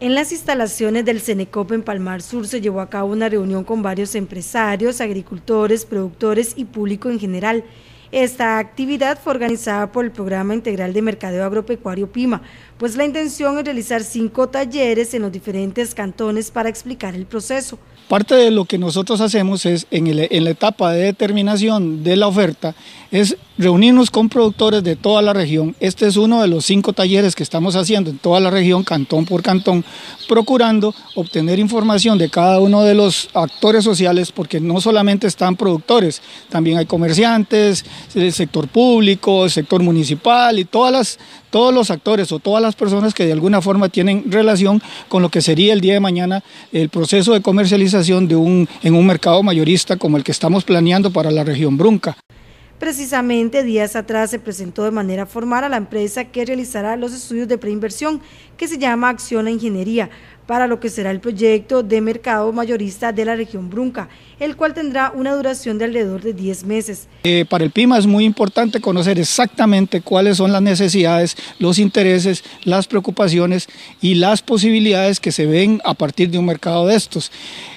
En las instalaciones del CENECOP en Palmar Sur se llevó a cabo una reunión con varios empresarios, agricultores, productores y público en general. Esta actividad fue organizada por el Programa Integral de Mercadeo Agropecuario PIMA, pues la intención es realizar cinco talleres en los diferentes cantones para explicar el proceso. Parte de lo que nosotros hacemos es, en, la etapa de determinación de la oferta, es reunirnos con productores de toda la región. Este es uno de los cinco talleres que estamos haciendo en toda la región, cantón por cantón, procurando obtener información de cada uno de los actores sociales, porque no solamente están productores, también hay comerciantes, el sector público, el sector municipal y todas las, todos los actores o todas las personas que de alguna forma tienen relación con lo que sería el día de mañana el proceso de comercialización de en un mercado mayorista como el que estamos planeando para la región Brunca. Precisamente días atrás se presentó de manera formal a la empresa que realizará los estudios de preinversión que se llama Acción a Ingeniería para lo que será el proyecto de mercado mayorista de la región Brunca, el cual tendrá una duración de alrededor de 10 meses. Eh, para el PIMA es muy importante conocer exactamente cuáles son las necesidades, los intereses, las preocupaciones y las posibilidades que se ven a partir de un mercado de estos.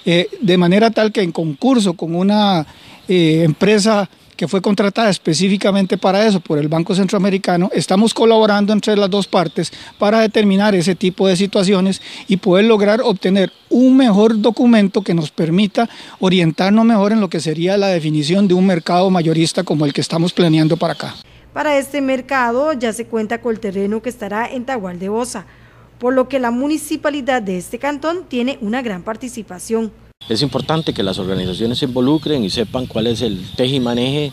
Eh, de manera tal que en concurso con una eh, empresa que fue contratada específicamente para eso por el Banco Centroamericano. Estamos colaborando entre las dos partes para determinar ese tipo de situaciones y poder lograr obtener un mejor documento que nos permita orientarnos mejor en lo que sería la definición de un mercado mayorista como el que estamos planeando para acá. Para este mercado ya se cuenta con el terreno que estará en Tagual de Bosa, por lo que la municipalidad de este cantón tiene una gran participación. Es importante que las organizaciones se involucren y sepan cuál es el tej y maneje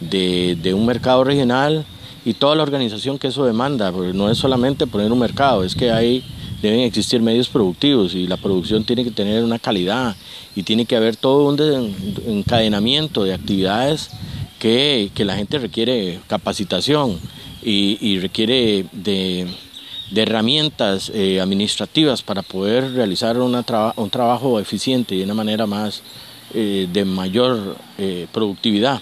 de, un mercado regional y toda la organización que eso demanda, porque no es solamente poner un mercado, es que ahí deben existir medios productivos y la producción tiene que tener una calidad y tiene que haber todo un encadenamiento de actividades que, la gente requiere capacitación y requiere de de herramientas eh, administrativas para poder realizar un trabajo eficiente y de una manera más eh, de mayor eh, productividad.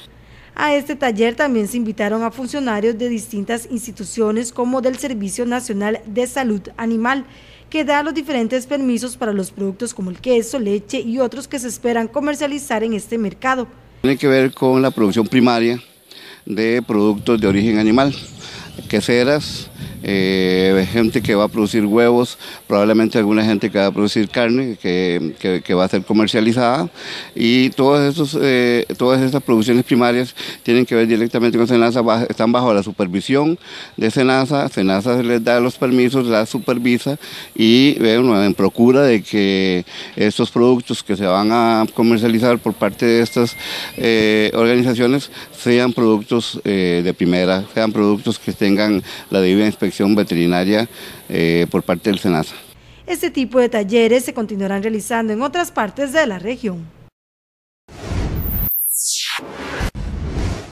A este taller también se invitaron a funcionarios de distintas instituciones como del Servicio Nacional de Salud Animal, que da los diferentes permisos para los productos como el queso, leche y otros que se esperan comercializar en este mercado. Tiene que ver con la producción primaria de productos de origen animal, queseras, eh, gente que va a producir huevos, probablemente alguna gente que va a producir carne que, que, va a ser comercializada y todos esos, eh, todas estas producciones primarias tienen que ver directamente con Senasa, están bajo la supervisión de Senasa, Senasa les da los permisos, la supervisa y bueno, en procura de que estos productos que se van a comercializar por parte de estas eh, organizaciones sean productos de primera, sean productos que tengan la debida inspección veterinaria eh, por parte del SENASA. Este tipo de talleres se continuarán realizando en otras partes de la región.